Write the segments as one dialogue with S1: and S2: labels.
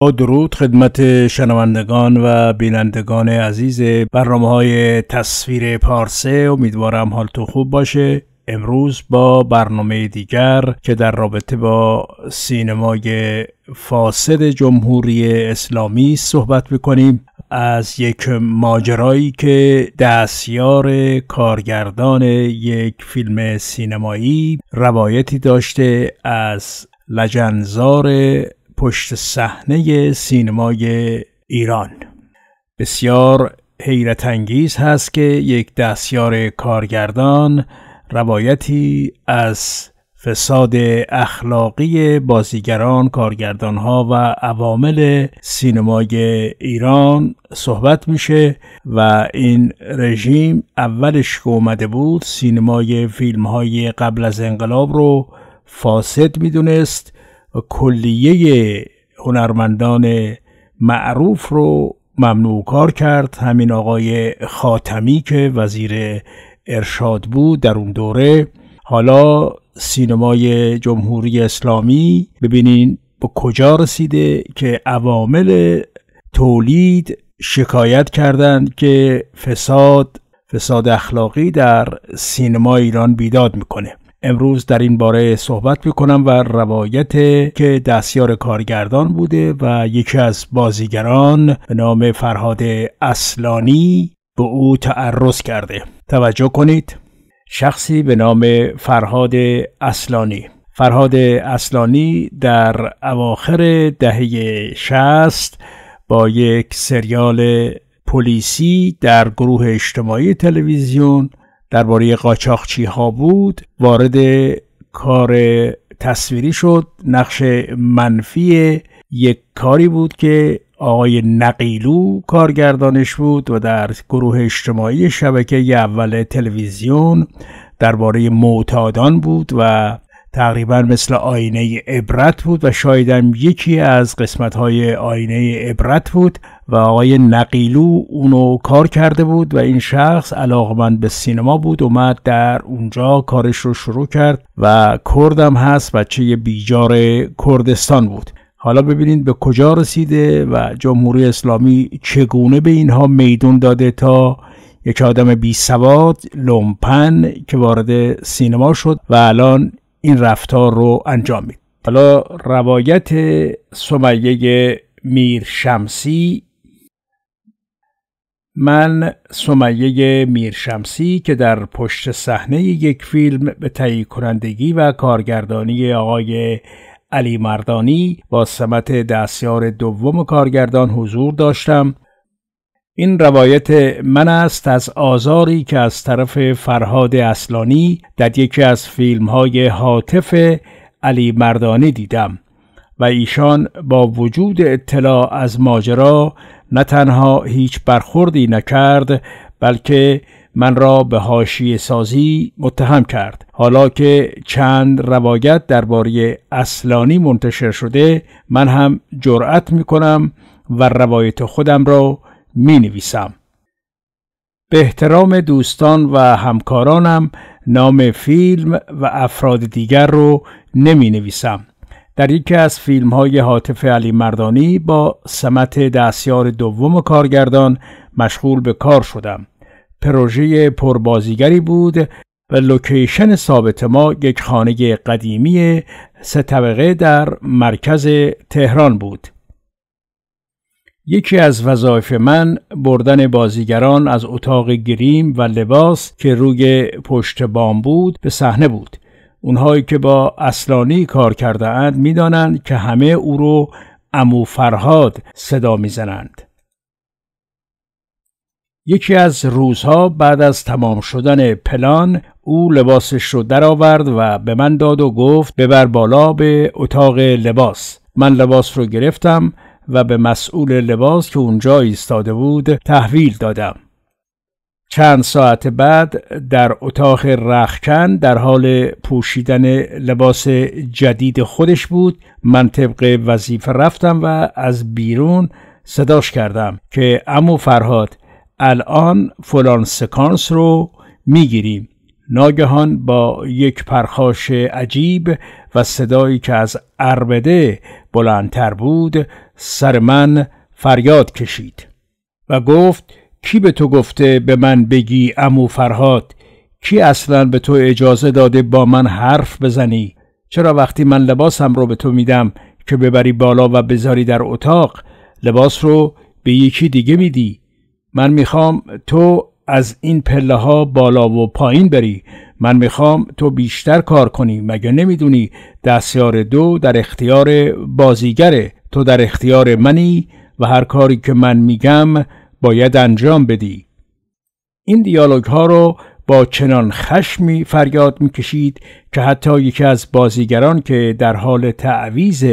S1: با درود خدمت شنوندگان و بینندگان عزیز برنامه های تصویر پارسه امیدوارم تو خوب باشه امروز با برنامه دیگر که در رابطه با سینمای فاسد جمهوری اسلامی صحبت میکنیم از یک ماجرایی که دستیار کارگردان یک فیلم سینمایی روایتی داشته از لجنزار پشت صحنه سینمای ایران بسیار حیرت انگیز هست که یک دستیار کارگردان روایتی از فساد اخلاقی بازیگران، کارگردانها و عوامل سینمای ایران صحبت میشه و این رژیم اولش که اومده بود سینمای فیلم های قبل از انقلاب رو فاسد میدونست کلیه هنرمندان معروف رو ممنوع کار کرد همین آقای خاتمی که وزیر ارشاد بود در اون دوره حالا سینمای جمهوری اسلامی ببینین به کجا رسیده که عوامل تولید شکایت کردند که فساد فساد اخلاقی در سینما ایران بیداد میکنه امروز در این باره صحبت میکنم و روایت که دستیار کارگردان بوده و یکی از بازیگران به نام فرهاد اصلانی به او تعرض کرده توجه کنید شخصی به نام فرهاد اصلانی فرهاد اصلانی در اواخر دهه شست با یک سریال پلیسی در گروه اجتماعی تلویزیون درباره قاچاقچی ها بود وارد کار تصویری شد نقش منفی یک کاری بود که آقای نقیلو کارگردانش بود و در گروه اجتماعی شبکه اول تلویزیون درباره معتادان بود و تقریبا مثل آینه عبرت بود و شایدم یکی از قسمت های آینه عبرت بود و آقای نقیلو اونو کار کرده بود و این شخص علاقمند به سینما بود اومد در اونجا کارش رو شروع کرد و کردم هست بچه بیجار کردستان بود حالا ببینید به کجا رسیده و جمهوری اسلامی چگونه به اینها میدون داده تا یک آدم بی سواد لومپن که وارد سینما شد و الان این رفتار رو انجام میده حالا روایت سمیه میر شمسی من سمیه میرشمسی که در پشت صحنه یک فیلم به تهیه کنندگی و کارگردانی آقای علی مردانی با سمت دستیار دوم کارگردان حضور داشتم این روایت من است از آزاری که از طرف فرهاد اصلانی در یکی از فیلم های حاطف علی مردانی دیدم و ایشان با وجود اطلاع از ماجرا نه تنها هیچ برخوردی نکرد بلکه من را به هاشی سازی متهم کرد حالا که چند روایت درباره اصلانی منتشر شده من هم جرأت می کنم و روایت خودم را می نویسم به احترام دوستان و همکارانم نام فیلم و افراد دیگر رو نمی نویسم در یکی از فیلم های حاطف علی مردانی با سمت دستیار دوم کارگردان مشغول به کار شدم. پروژه پربازیگری بود و لوکیشن ثابت ما یک خانه قدیمی سه طبقه در مرکز تهران بود. یکی از وظایف من بردن بازیگران از اتاق گریم و لباس که روی پشت بام بود به صحنه بود. اونهایی که با اصلانی کار کرده اند دانند که همه او رو امو فرهاد صدا زنند. یکی از روزها بعد از تمام شدن پلان او لباسش رو درآورد و به من داد و گفت ببر بالا به اتاق لباس من لباس رو گرفتم و به مسئول لباس که اونجا ایستاده بود تحویل دادم چند ساعت بعد در اتاق رخکن در حال پوشیدن لباس جدید خودش بود من طبق وظیفه رفتم و از بیرون صداش کردم که امو فرهاد الان فلان سکانس رو میگیریم ناگهان با یک پرخاش عجیب و صدایی که از اربده بلندتر بود سر من فریاد کشید و گفت کی به تو گفته به من بگی امو فرهاد کی اصلا به تو اجازه داده با من حرف بزنی چرا وقتی من لباسم رو به تو میدم که ببری بالا و بذاری در اتاق لباس رو به یکی دیگه میدی من میخوام تو از این پله ها بالا و پایین بری من میخوام تو بیشتر کار کنی مگه نمیدونی دستیار دو در اختیار بازیگره تو در اختیار منی و هر کاری که من میگم باید انجام بدی این دیالوگ ها رو با چنان خشمی فریاد میکشید که حتی یکی از بازیگران که در حال تعویز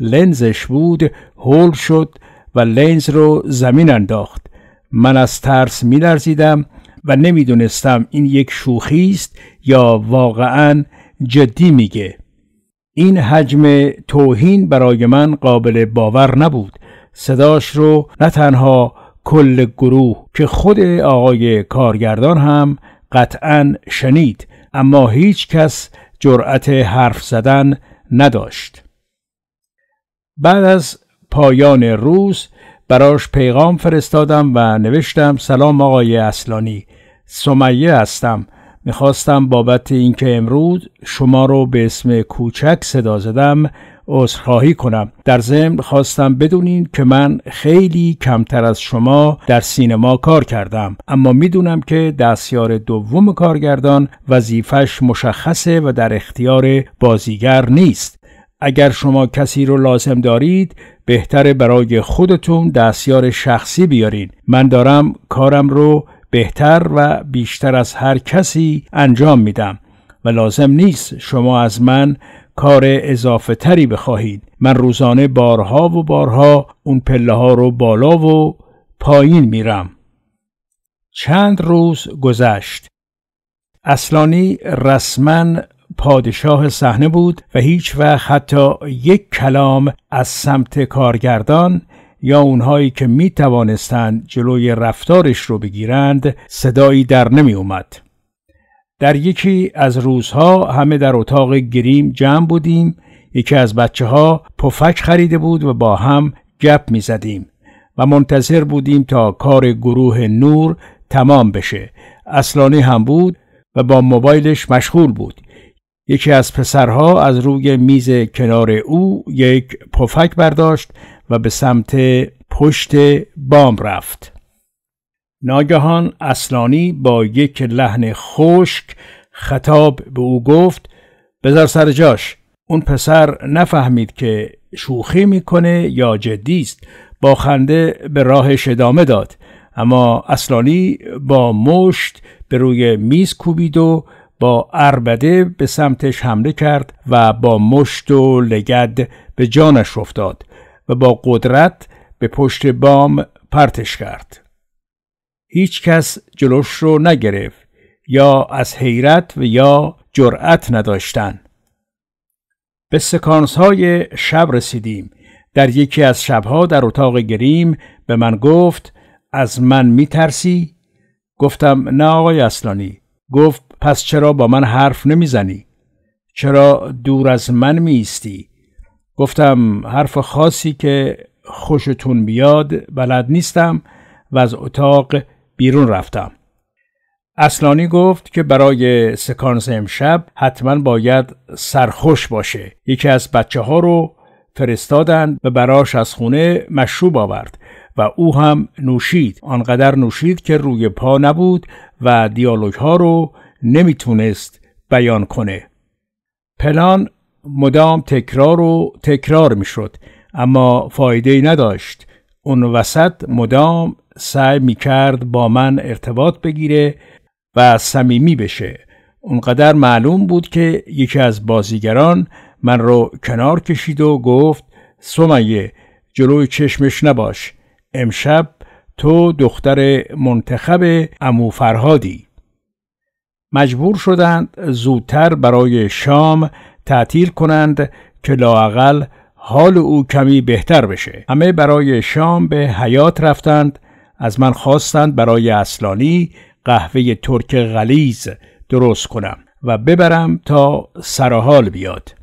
S1: لنزش بود هول شد و لنز رو زمین انداخت من از ترس میلرزیدم و نمیدونستم این یک شوخی است یا واقعا جدی میگه این حجم توهین برای من قابل باور نبود صداش رو نه تنها کل گروه که خود آقای کارگردان هم قطعا شنید اما هیچ کس جرأت حرف زدن نداشت بعد از پایان روز براش پیغام فرستادم و نوشتم سلام آقای اصلانی سمیه هستم میخواستم بابت اینکه امروز شما رو به اسم کوچک صدا زدم عذرخواهی کنم در ضمن خواستم بدونین که من خیلی کمتر از شما در سینما کار کردم اما میدونم که دستیار دوم کارگردان وظیفش مشخصه و در اختیار بازیگر نیست اگر شما کسی رو لازم دارید بهتره برای خودتون دستیار شخصی بیارین من دارم کارم رو بهتر و بیشتر از هر کسی انجام میدم و لازم نیست شما از من کار اضافه تری بخواهید من روزانه بارها و بارها اون پله ها رو بالا و پایین میرم چند روز گذشت اصلانی رسما پادشاه صحنه بود و هیچ وقت حتی یک کلام از سمت کارگردان یا اونهایی که می توانستند جلوی رفتارش رو بگیرند صدایی در نمی اومد. در یکی از روزها همه در اتاق گریم جمع بودیم یکی از بچه ها پفک خریده بود و با هم گپ می زدیم و منتظر بودیم تا کار گروه نور تمام بشه اصلانی هم بود و با موبایلش مشغول بود یکی از پسرها از روی میز کنار او یک پفک برداشت و به سمت پشت بام رفت ناگهان اصلانی با یک لحن خشک خطاب به او گفت بذار سر جاش اون پسر نفهمید که شوخی میکنه یا جدی است با خنده به راهش ادامه داد اما اصلانی با مشت به روی میز کوبید و با اربده به سمتش حمله کرد و با مشت و لگد به جانش افتاد و با قدرت به پشت بام پرتش کرد هیچ کس جلوش رو نگرفت یا از حیرت و یا جرأت نداشتن به سکانس های شب رسیدیم در یکی از شبها در اتاق گریم به من گفت از من میترسی؟ گفتم نه آقای اصلانی گفت پس چرا با من حرف نمیزنی؟ چرا دور از من میستی؟ گفتم حرف خاصی که خوشتون بیاد بلد نیستم و از اتاق بیرون رفتم. اصلانی گفت که برای سکانس امشب حتما باید سرخوش باشه. یکی از بچه ها رو فرستادند و براش از خونه مشروب آورد و او هم نوشید. آنقدر نوشید که روی پا نبود و دیالوگ ها رو نمیتونست بیان کنه. پلان مدام تکرار و تکرار میشد اما فایده ای نداشت اون وسط مدام سعی می کرد با من ارتباط بگیره و صمیمی بشه اونقدر معلوم بود که یکی از بازیگران من رو کنار کشید و گفت سمیه جلوی چشمش نباش امشب تو دختر منتخب امو فرهادی مجبور شدند زودتر برای شام تعطیل کنند که لاقل حال او کمی بهتر بشه همه برای شام به حیات رفتند از من خواستند برای اصلانی قهوه ترک غلیز درست کنم و ببرم تا سرحال بیاد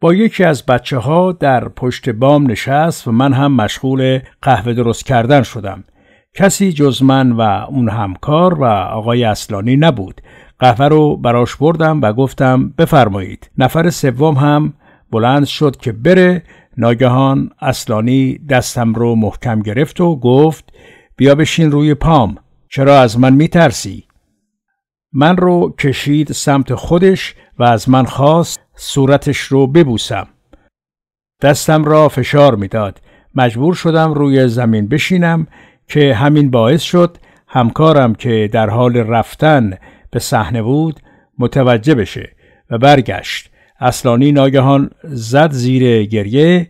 S1: با یکی از بچه ها در پشت بام نشست و من هم مشغول قهوه درست کردن شدم کسی جز من و اون همکار و آقای اصلانی نبود قهوه رو براش بردم و گفتم بفرمایید نفر سوم هم بلند شد که بره ناگهان اصلانی دستم رو محکم گرفت و گفت بیا بشین روی پام چرا از من میترسی؟ من رو کشید سمت خودش و از من خواست صورتش رو ببوسم دستم را فشار میداد مجبور شدم روی زمین بشینم که همین باعث شد همکارم که در حال رفتن به صحنه بود متوجه بشه و برگشت اصلانی ناگهان زد زیر گریه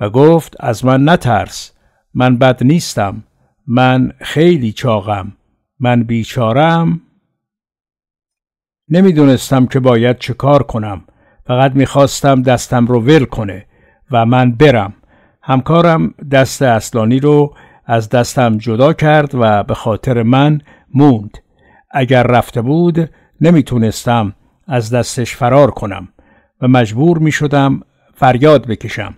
S1: و گفت از من نترس من بد نیستم من خیلی چاقم من بیچارم نمیدونستم که باید چه کار کنم فقط میخواستم دستم رو ول کنه و من برم همکارم دست اصلانی رو از دستم جدا کرد و به خاطر من موند اگر رفته بود نمیتونستم از دستش فرار کنم مجبور می شدم فریاد بکشم.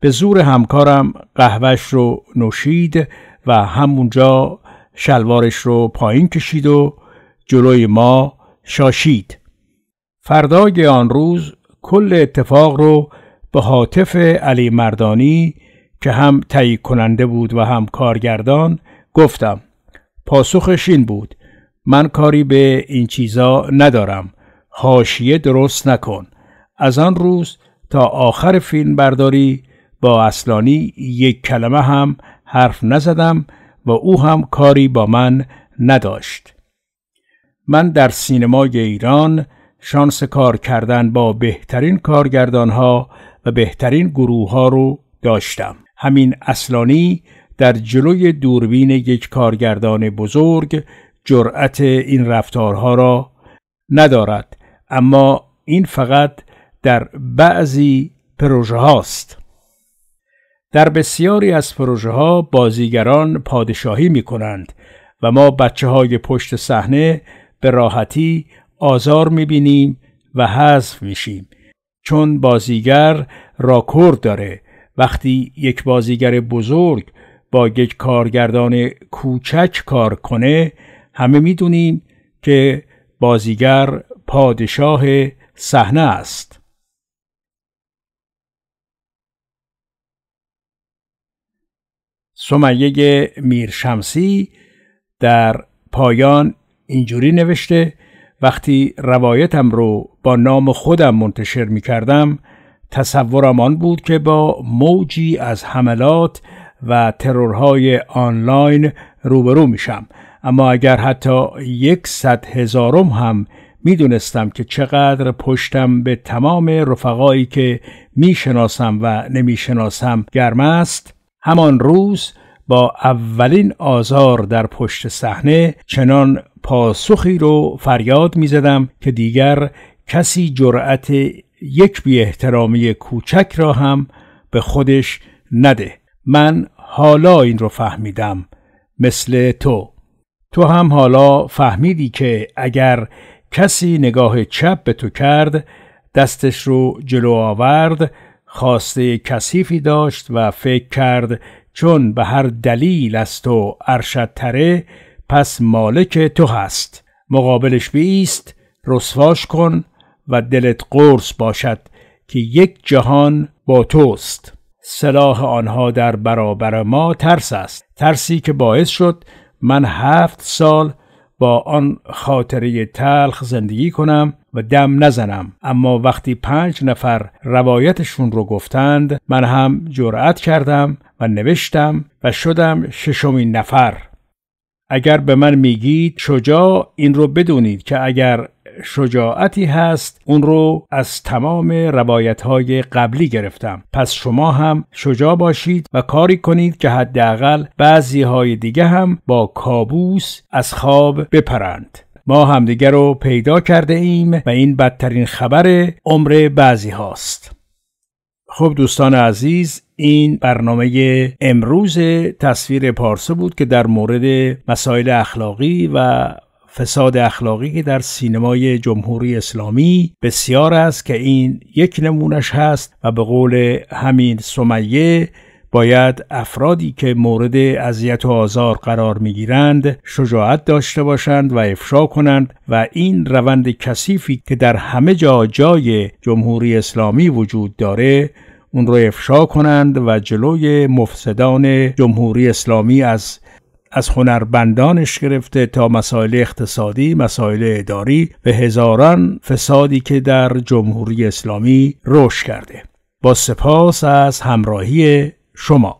S1: به زور همکارم قهوهش رو نوشید و همونجا شلوارش رو پایین کشید و جلوی ما شاشید. فردای آن روز کل اتفاق رو به حاطف علی مردانی که هم تایی کننده بود و هم کارگردان گفتم. پاسخش این بود من کاری به این چیزا ندارم. حاشیه درست نکن. از آن روز تا آخر فیلم برداری با اصلانی یک کلمه هم حرف نزدم و او هم کاری با من نداشت. من در سینمای ایران شانس کار کردن با بهترین کارگردانها و بهترین گروه ها رو داشتم. همین اصلانی در جلوی دوربین یک کارگردان بزرگ جرأت این رفتارها را ندارد اما این فقط در بعضی پروژه هاست در بسیاری از پروژه ها بازیگران پادشاهی می کنند و ما بچه های پشت صحنه به راحتی آزار می بینیم و حذف میشیم چون بازیگر راکور داره وقتی یک بازیگر بزرگ با یک کارگردان کوچک کار کنه همه میدونیم که بازیگر پادشاه صحنه است سمیه میرشمسی در پایان اینجوری نوشته وقتی روایتم رو با نام خودم منتشر می کردم تصورم آن بود که با موجی از حملات و ترورهای آنلاین روبرو میشم اما اگر حتی یک صد هزارم هم میدونستم که چقدر پشتم به تمام رفقایی که میشناسم و نمیشناسم گرم است همان روز با اولین آزار در پشت صحنه چنان پاسخی رو فریاد می زدم که دیگر کسی جرأت یک بی احترامی کوچک را هم به خودش نده من حالا این رو فهمیدم مثل تو تو هم حالا فهمیدی که اگر کسی نگاه چپ به تو کرد دستش رو جلو آورد خواسته کثیفی داشت و فکر کرد چون به هر دلیل از تو ارشد تره پس مالک تو هست مقابلش بیست رسواش کن و دلت قرص باشد که یک جهان با توست سلاح آنها در برابر ما ترس است ترسی که باعث شد من هفت سال با آن خاطره تلخ زندگی کنم و دم نزنم اما وقتی پنج نفر روایتشون رو گفتند من هم جرأت کردم و نوشتم و شدم ششمین نفر اگر به من میگید شجاع این رو بدونید که اگر شجاعتی هست اون رو از تمام روایت های قبلی گرفتم پس شما هم شجاع باشید و کاری کنید که حداقل بعضی های دیگه هم با کابوس از خواب بپرند ما همدیگر رو پیدا کرده ایم و این بدترین خبر عمر بعضی هاست خب دوستان عزیز این برنامه امروز تصویر پارسه بود که در مورد مسائل اخلاقی و فساد اخلاقی که در سینمای جمهوری اسلامی بسیار است که این یک نمونش هست و به قول همین سمیه باید افرادی که مورد اذیت و آزار قرار گیرند شجاعت داشته باشند و افشا کنند و این روند کثیفی که در همه جا جای جمهوری اسلامی وجود داره اون رو افشا کنند و جلوی مفسدان جمهوری اسلامی از از هنربندانش گرفته تا مسائل اقتصادی، مسائل اداری و هزاران فسادی که در جمهوری اسلامی رشد کرده. با سپاس از همراهی 说嘛？